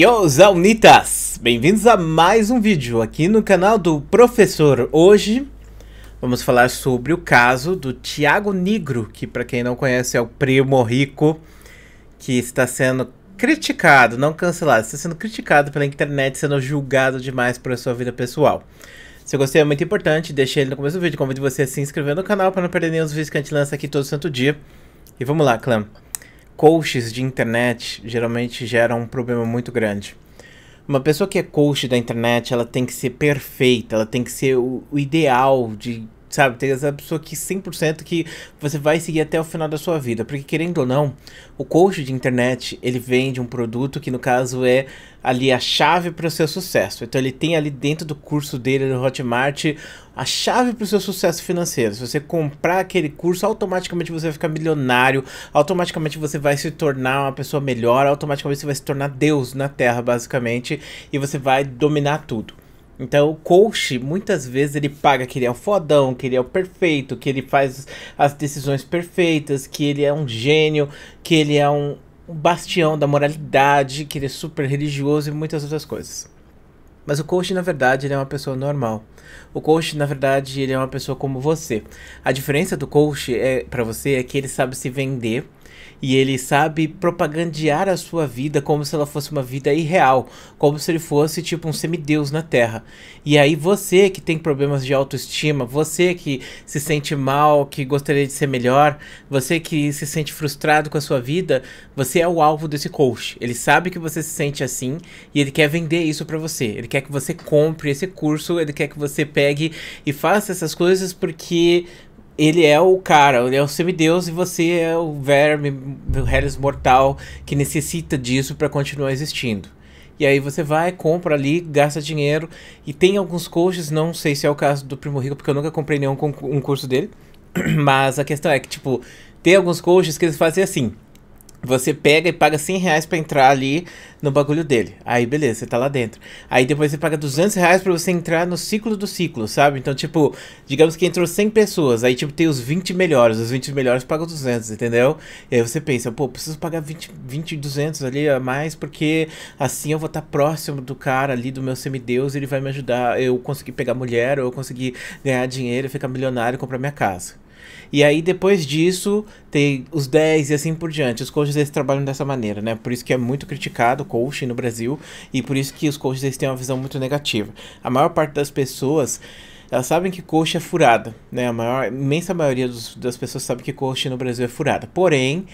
Yo, Zaunitas! Bem-vindos a mais um vídeo aqui no canal do Professor. Hoje vamos falar sobre o caso do Tiago Negro, que para quem não conhece é o primo rico que está sendo criticado, não cancelado, está sendo criticado pela internet, sendo julgado demais por sua vida pessoal. Se gostei é muito importante, deixe ele no começo do vídeo, convido você a se inscrever no canal para não perder nenhum dos vídeos que a gente lança aqui todo santo dia. E vamos lá, clã coaches de internet geralmente geram um problema muito grande. Uma pessoa que é coach da internet, ela tem que ser perfeita, ela tem que ser o, o ideal de sabe? Tem essa pessoa que 100% que você vai seguir até o final da sua vida. Porque, querendo ou não, o coach de internet, ele vende um produto que, no caso, é ali a chave para o seu sucesso. Então, ele tem ali dentro do curso dele, no Hotmart, a chave para o seu sucesso financeiro. Se você comprar aquele curso, automaticamente você vai ficar milionário, automaticamente você vai se tornar uma pessoa melhor, automaticamente você vai se tornar Deus na Terra, basicamente, e você vai dominar tudo. Então, o coach, muitas vezes, ele paga que ele é o fodão, que ele é o perfeito, que ele faz as decisões perfeitas, que ele é um gênio, que ele é um bastião da moralidade, que ele é super religioso e muitas outras coisas. Mas o coach, na verdade, ele é uma pessoa normal. O coach, na verdade, ele é uma pessoa como você. A diferença do coach é para você é que ele sabe se vender e ele sabe propagandear a sua vida como se ela fosse uma vida irreal, como se ele fosse tipo um semideus na Terra. E aí você que tem problemas de autoestima, você que se sente mal, que gostaria de ser melhor, você que se sente frustrado com a sua vida, você é o alvo desse coach. Ele sabe que você se sente assim e ele quer vender isso para você. Ele quer que você compre esse curso, ele quer que você pegue e faça essas coisas porque ele é o cara, ele é o semideus e você é o verme, o Hellis mortal que necessita disso para continuar existindo. E aí você vai, compra ali, gasta dinheiro. E tem alguns coaches, não sei se é o caso do Primo Rico, porque eu nunca comprei nenhum um curso dele. Mas a questão é que, tipo, tem alguns coaches que eles fazem assim. Você pega e paga 100 reais pra entrar ali no bagulho dele. Aí, beleza, você tá lá dentro. Aí depois você paga 200 reais pra você entrar no ciclo do ciclo, sabe? Então, tipo, digamos que entrou 100 pessoas. Aí, tipo, tem os 20 melhores. Os 20 melhores pagam 200, entendeu? E aí você pensa, pô, preciso pagar 20, 20 200 ali a mais, porque assim eu vou estar tá próximo do cara ali, do meu semideus. Ele vai me ajudar eu conseguir pegar mulher, ou eu conseguir ganhar dinheiro, ficar milionário e comprar minha casa. E aí, depois disso, tem os 10 e assim por diante. Os coaches eles trabalham dessa maneira, né? Por isso que é muito criticado o coaching no Brasil e por isso que os coaches eles têm uma visão muito negativa. A maior parte das pessoas elas sabem que coach é furada, né? A maior, imensa maioria dos, das pessoas sabe que coaching no Brasil é furada. Porém,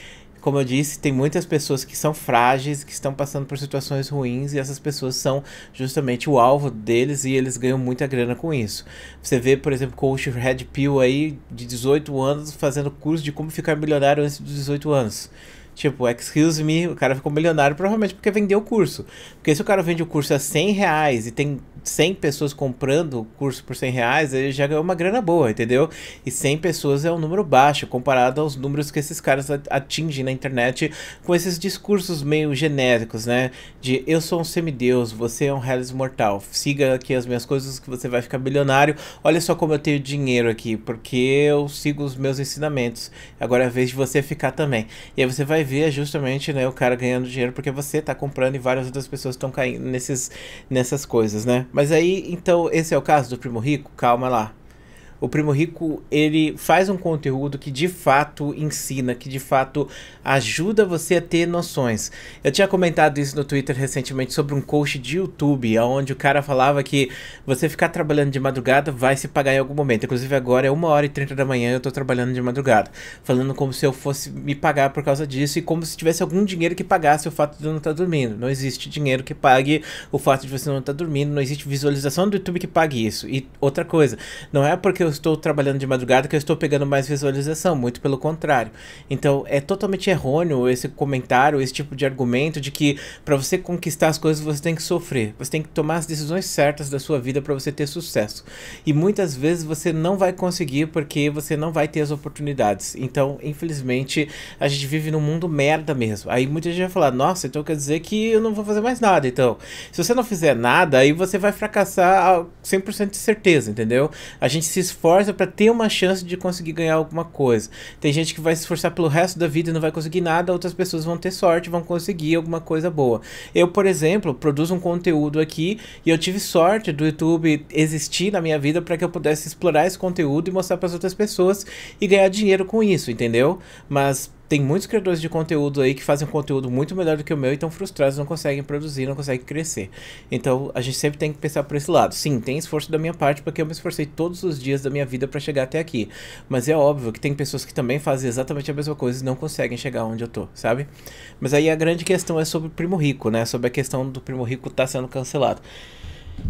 como eu disse, tem muitas pessoas que são frágeis, que estão passando por situações ruins e essas pessoas são justamente o alvo deles e eles ganham muita grana com isso. Você vê, por exemplo, coach Red Pill aí de 18 anos fazendo curso de como ficar milionário antes dos 18 anos. Tipo, excuse me, o cara ficou milionário provavelmente porque vendeu o curso. Porque se o cara vende o curso a 100 reais e tem 100 pessoas comprando o curso por 100 reais, ele já ganhou uma grana boa, entendeu? E 100 pessoas é um número baixo comparado aos números que esses caras atingem na internet com esses discursos meio genéricos, né? De eu sou um semideus, você é um reles mortal, siga aqui as minhas coisas que você vai ficar milionário. Olha só como eu tenho dinheiro aqui, porque eu sigo os meus ensinamentos. Agora é a vez de você ficar também. E aí você vai ver é justamente né, o cara ganhando dinheiro porque você está comprando e várias outras pessoas estão caindo nesses, nessas coisas, né? Mas aí, então, esse é o caso do primo rico? Calma lá o Primo Rico ele faz um conteúdo que de fato ensina, que de fato ajuda você a ter noções. Eu tinha comentado isso no Twitter recentemente sobre um coach de YouTube, onde o cara falava que você ficar trabalhando de madrugada vai se pagar em algum momento. Inclusive agora é uma hora e 30 da manhã eu tô trabalhando de madrugada, falando como se eu fosse me pagar por causa disso e como se tivesse algum dinheiro que pagasse o fato de eu não estar tá dormindo. Não existe dinheiro que pague o fato de você não estar tá dormindo, não existe visualização do YouTube que pague isso. E outra coisa, não é porque eu estou trabalhando de madrugada que eu estou pegando mais visualização, muito pelo contrário. Então é totalmente errôneo esse comentário, esse tipo de argumento de que para você conquistar as coisas você tem que sofrer, você tem que tomar as decisões certas da sua vida para você ter sucesso. E muitas vezes você não vai conseguir porque você não vai ter as oportunidades. Então, infelizmente, a gente vive num mundo merda mesmo. Aí muita gente vai falar: "Nossa, então quer dizer que eu não vou fazer mais nada". Então, se você não fizer nada, aí você vai fracassar a 100% de certeza, entendeu? A gente se esforça para ter uma chance de conseguir ganhar alguma coisa. Tem gente que vai se esforçar pelo resto da vida e não vai conseguir nada, outras pessoas vão ter sorte, vão conseguir alguma coisa boa. Eu, por exemplo, produzo um conteúdo aqui e eu tive sorte do YouTube existir na minha vida para que eu pudesse explorar esse conteúdo e mostrar para as outras pessoas e ganhar dinheiro com isso, entendeu? Mas tem muitos criadores de conteúdo aí que fazem um conteúdo muito melhor do que o meu e estão frustrados, não conseguem produzir, não conseguem crescer. Então a gente sempre tem que pensar por esse lado. Sim, tem esforço da minha parte porque eu me esforcei todos os dias da minha vida para chegar até aqui. Mas é óbvio que tem pessoas que também fazem exatamente a mesma coisa e não conseguem chegar onde eu tô, sabe? Mas aí a grande questão é sobre o primo rico, né? Sobre a questão do primo rico estar tá sendo cancelado.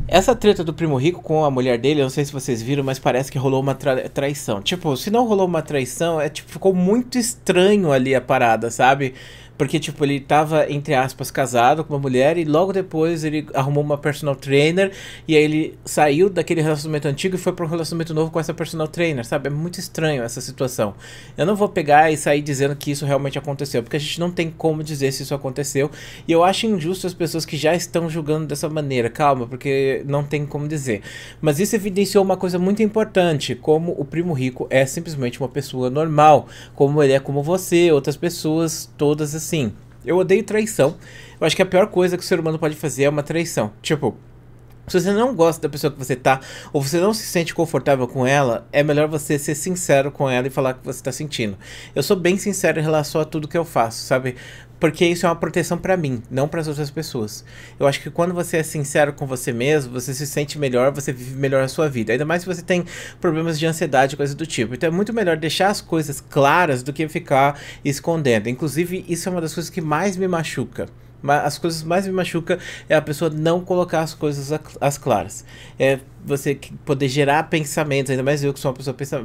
Essa treta do primo rico com a mulher dele, eu não sei se vocês viram, mas parece que rolou uma tra traição. Tipo, se não rolou uma traição, é tipo, ficou muito estranho ali a parada, sabe? Porque, tipo, ele tava, entre aspas, casado com uma mulher e logo depois ele arrumou uma personal trainer e aí ele saiu daquele relacionamento antigo e foi para um relacionamento novo com essa personal trainer, sabe? É muito estranho essa situação. Eu não vou pegar e sair dizendo que isso realmente aconteceu, porque a gente não tem como dizer se isso aconteceu. E eu acho injusto as pessoas que já estão julgando dessa maneira, calma, porque não tem como dizer. Mas isso evidenciou uma coisa muito importante, como o primo rico é simplesmente uma pessoa normal, como ele é como você, outras pessoas, todas assim, eu odeio traição. Eu acho que a pior coisa que o ser humano pode fazer é uma traição. Tipo, se você não gosta da pessoa que você tá, ou você não se sente confortável com ela, é melhor você ser sincero com ela e falar o que você tá sentindo. Eu sou bem sincero em relação a tudo que eu faço, sabe? porque isso é uma proteção para mim, não para as outras pessoas. Eu acho que quando você é sincero com você mesmo, você se sente melhor, você vive melhor a sua vida. Ainda mais se você tem problemas de ansiedade, coisa do tipo. Então é muito melhor deixar as coisas claras do que ficar escondendo. Inclusive, isso é uma das coisas que mais me machuca as coisas mais me machuca é a pessoa não colocar as coisas as claras. É, você poder gerar pensamentos, ainda mais eu que sou uma pessoa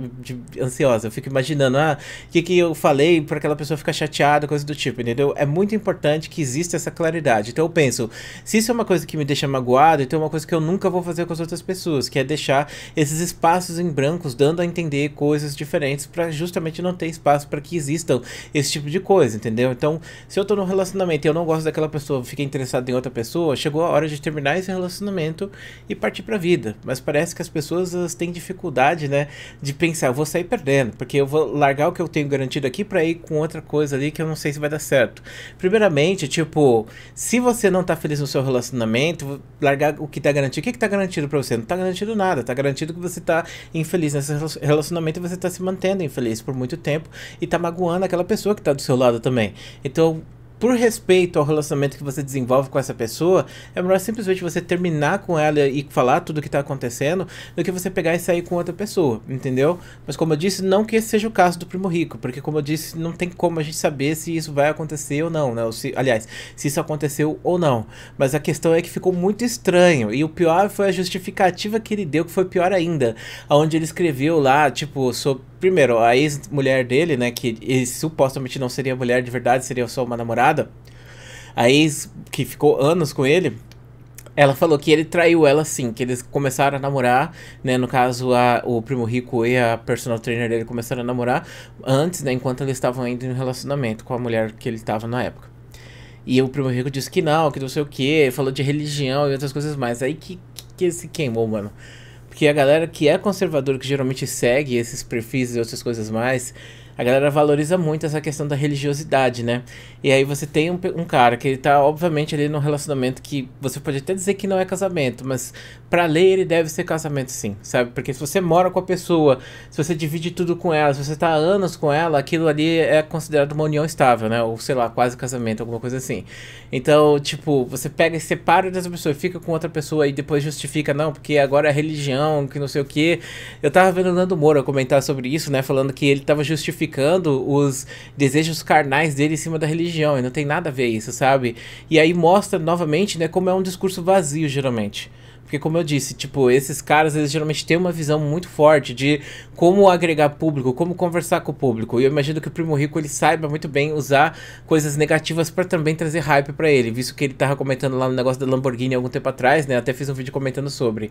ansiosa. Eu fico imaginando, ah, o que, que eu falei para aquela pessoa ficar chateada, coisa do tipo, entendeu? É muito importante que exista essa claridade. Então eu penso, se isso é uma coisa que me deixa magoado, então é uma coisa que eu nunca vou fazer com as outras pessoas, que é deixar esses espaços em brancos, dando a entender coisas diferentes para justamente não ter espaço para que existam esse tipo de coisa, entendeu? Então, se eu tô num relacionamento e eu não gosto daquela pessoa, fiquei interessado em outra pessoa, chegou a hora de terminar esse relacionamento e partir pra vida mas parece que as pessoas elas têm dificuldade, né, de pensar, eu vou sair perdendo, porque eu vou largar o que eu tenho garantido aqui para ir com outra coisa ali que eu não sei se vai dar certo. Primeiramente, tipo, se você não tá feliz no seu relacionamento, largar o que tá garantido, o que que tá garantido para você? Não tá garantido nada, tá garantido que você tá infeliz nesse relacionamento e você tá se mantendo infeliz por muito tempo e tá magoando aquela pessoa que tá do seu lado também. Então, por respeito ao relacionamento que você desenvolve com essa pessoa, é melhor simplesmente você terminar com ela e falar tudo o que tá acontecendo, do que você pegar e sair com outra pessoa, entendeu? Mas como eu disse, não que esse seja o caso do primo rico, porque como eu disse, não tem como a gente saber se isso vai acontecer ou não, né? Ou se, aliás, se isso aconteceu ou não. Mas a questão é que ficou muito estranho, e o pior foi a justificativa que ele deu, que foi pior ainda, aonde ele escreveu lá, tipo, sobre Primeiro, a ex-mulher dele, né? Que supostamente não seria mulher de verdade, seria só uma namorada. A ex que ficou anos com ele. Ela falou que ele traiu ela sim, que eles começaram a namorar, né? No caso, a, o primo rico e a personal trainer dele começaram a namorar antes, né? Enquanto eles estavam indo em um relacionamento com a mulher que ele estava na época. E o primo rico disse que não, que não sei o que, falou de religião e outras coisas mais. Aí que, que, que se queimou, mano. Porque a galera que é conservadora, que geralmente segue esses perfis e outras coisas mais, a galera valoriza muito essa questão da religiosidade, né? E aí você tem um, um, cara que ele tá, obviamente, ali num relacionamento que você pode até dizer que não é casamento, mas para lei ele deve ser casamento sim, sabe? Porque se você mora com a pessoa, se você divide tudo com ela, se você tá há anos com ela, aquilo ali é considerado uma união estável, né? Ou sei lá, quase casamento, alguma coisa assim. Então, tipo, você pega e separa dessa pessoa, fica com outra pessoa e depois justifica, não, porque agora é religião, que não sei o que. Eu tava vendo o Nando Moura comentar sobre isso, né? Falando que ele tava justificando os desejos carnais dele em cima da religião, e não tem nada a ver isso, sabe? E aí mostra novamente, né, como é um discurso vazio, geralmente. Porque como eu disse, tipo, esses caras, eles geralmente têm uma visão muito forte de como agregar público, como conversar com o público. E eu imagino que o Primo Rico, ele saiba muito bem usar coisas negativas para também trazer hype para ele, visto que ele tava comentando lá no negócio da Lamborghini algum tempo atrás, né? Até fiz um vídeo comentando sobre.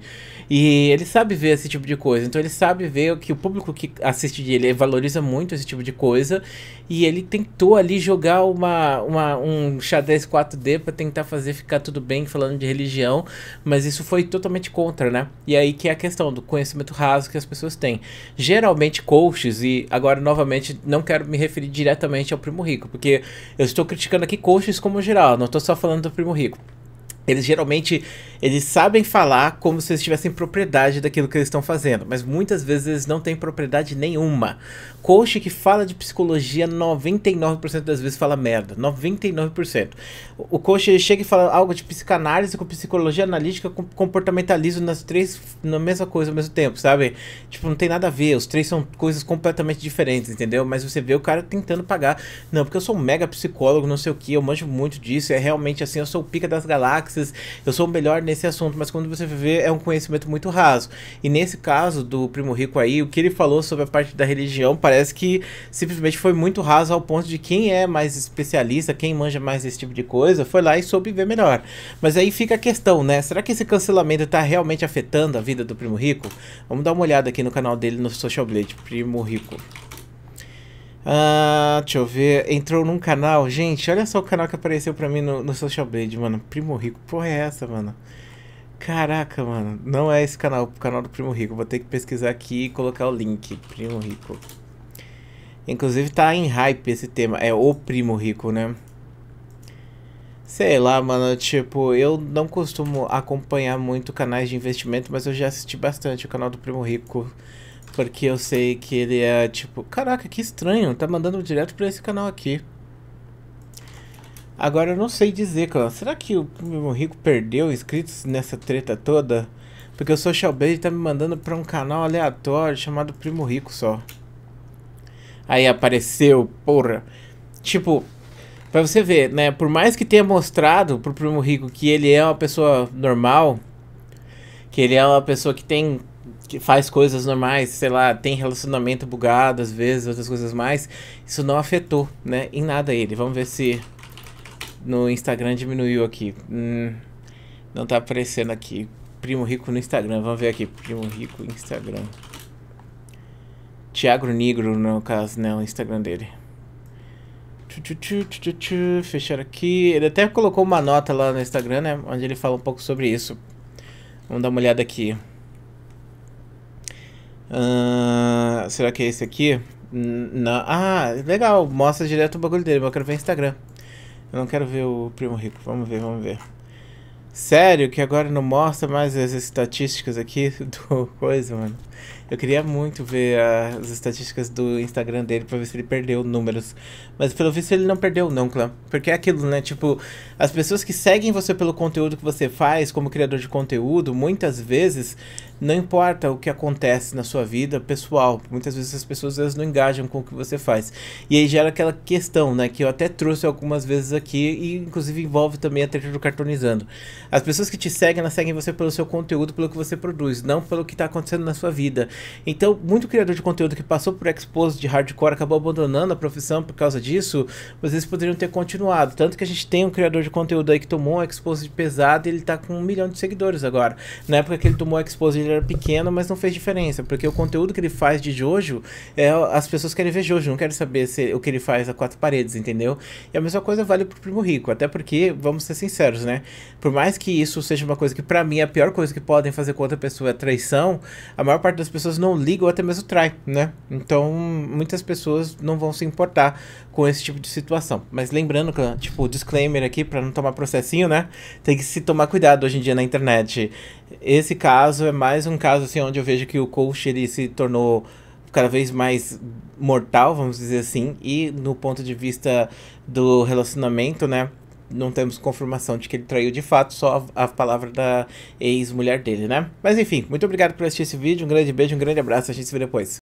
E ele sabe ver esse tipo de coisa, então ele sabe ver que o público que assiste ele valoriza muito esse tipo de coisa, e ele tentou ali jogar uma, uma um xadrez 4D para tentar fazer ficar tudo bem falando de religião, mas isso foi totalmente contra, né? E aí que é a questão do conhecimento raso que as pessoas têm. Geralmente coaches, e agora novamente não quero me referir diretamente ao Primo Rico, porque eu estou criticando aqui coaches como geral, não estou só falando do Primo Rico. Eles geralmente eles sabem falar como se eles tivessem propriedade daquilo que eles estão fazendo, mas muitas vezes eles não têm propriedade nenhuma. Coach que fala de psicologia 99% das vezes fala merda, 99%. O coach ele chega e fala algo de psicanálise com psicologia analítica com comportamentalismo nas três na mesma coisa ao mesmo tempo, sabe? Tipo, não tem nada a ver, os três são coisas completamente diferentes, entendeu? Mas você vê o cara tentando pagar, não, porque eu sou um mega psicólogo, não sei o que, eu manjo muito disso, é realmente assim, eu sou o pica das galáxias eu sou o melhor nesse assunto, mas quando você vê, é um conhecimento muito raso. E nesse caso do Primo Rico aí, o que ele falou sobre a parte da religião parece que simplesmente foi muito raso ao ponto de quem é mais especialista, quem manja mais esse tipo de coisa, foi lá e soube ver melhor. Mas aí fica a questão, né? Será que esse cancelamento está realmente afetando a vida do Primo Rico? Vamos dar uma olhada aqui no canal dele no Social Blade, Primo Rico. Ah, deixa eu ver. Entrou num canal. Gente, olha só o canal que apareceu pra mim no, no Social Blade, mano. Primo Rico. Porra é essa, mano? Caraca, mano. Não é esse canal, o canal do Primo Rico. Vou ter que pesquisar aqui e colocar o link. Primo Rico. Inclusive tá em hype esse tema. É o Primo Rico, né? Sei lá, mano, tipo, eu não costumo acompanhar muito canais de investimento, mas eu já assisti bastante o canal do Primo Rico. Porque eu sei que ele é tipo. Caraca, que estranho, tá mandando direto pra esse canal aqui. Agora eu não sei dizer, cara. Será que o meu rico perdeu inscritos nessa treta toda? Porque o Social Blade tá me mandando pra um canal aleatório chamado Primo Rico só. Aí apareceu, porra. Tipo, pra você ver, né? Por mais que tenha mostrado pro Primo Rico que ele é uma pessoa normal, que ele é uma pessoa que tem que faz coisas normais, sei lá, tem relacionamento bugado às vezes, outras coisas mais, isso não afetou, né, em nada ele. Vamos ver se no Instagram diminuiu aqui. Hum, não tá aparecendo aqui. Primo Rico no Instagram, vamos ver aqui, Primo Rico Instagram. Tiago Negro, no caso, né, o Instagram dele. Fechar aqui. Ele até colocou uma nota lá no Instagram, né? Onde ele fala um pouco sobre isso. Vamos dar uma olhada aqui. Uh, será que é esse aqui? Não. Ah, legal. Mostra direto o bagulho dele, mas eu quero ver o Instagram. Eu não quero ver o Primo Rico. Vamos ver, vamos ver. Sério, que agora não mostra mais as estatísticas aqui do coisa, mano. Eu queria muito ver as estatísticas do Instagram dele pra ver se ele perdeu números. Mas pelo visto ele não perdeu, não, clã. Porque é aquilo, né? Tipo, as pessoas que seguem você pelo conteúdo que você faz, como criador de conteúdo, muitas vezes não importa o que acontece na sua vida pessoal. Muitas vezes as pessoas elas não engajam com o que você faz. E aí gera aquela questão, né? Que eu até trouxe algumas vezes aqui e inclusive envolve também a treta do cartonizando. As pessoas que te seguem, elas seguem você pelo seu conteúdo, pelo que você produz, não pelo que está acontecendo na sua vida. Então, muito criador de conteúdo que passou por expose de hardcore acabou abandonando a profissão por causa disso, vocês poderiam ter continuado. Tanto que a gente tem um criador de conteúdo aí que tomou um expose de pesado e ele está com um milhão de seguidores agora. Na época que ele tomou a expose, ele era pequeno, mas não fez diferença, porque o conteúdo que ele faz de Jojo, é, as pessoas querem ver Jojo, não querem saber se, o que ele faz a quatro paredes, entendeu? E a mesma coisa vale pro Primo Rico, até porque, vamos ser sinceros, né? Por mais que isso seja uma coisa que para mim é a pior coisa que podem fazer com outra pessoa é traição, a maior parte das pessoas não liga ou até mesmo trai, né? Então, muitas pessoas não vão se importar com esse tipo de situação. Mas lembrando que, tipo, disclaimer aqui para não tomar processinho, né? Tem que se tomar cuidado hoje em dia na internet. Esse caso é mais um caso assim onde eu vejo que o coach ele se tornou cada vez mais mortal, vamos dizer assim, e no ponto de vista do relacionamento, né? não temos confirmação de que ele traiu de fato, só a, a palavra da ex-mulher dele, né? Mas enfim, muito obrigado por assistir esse vídeo, um grande beijo, um grande abraço, a gente se vê depois.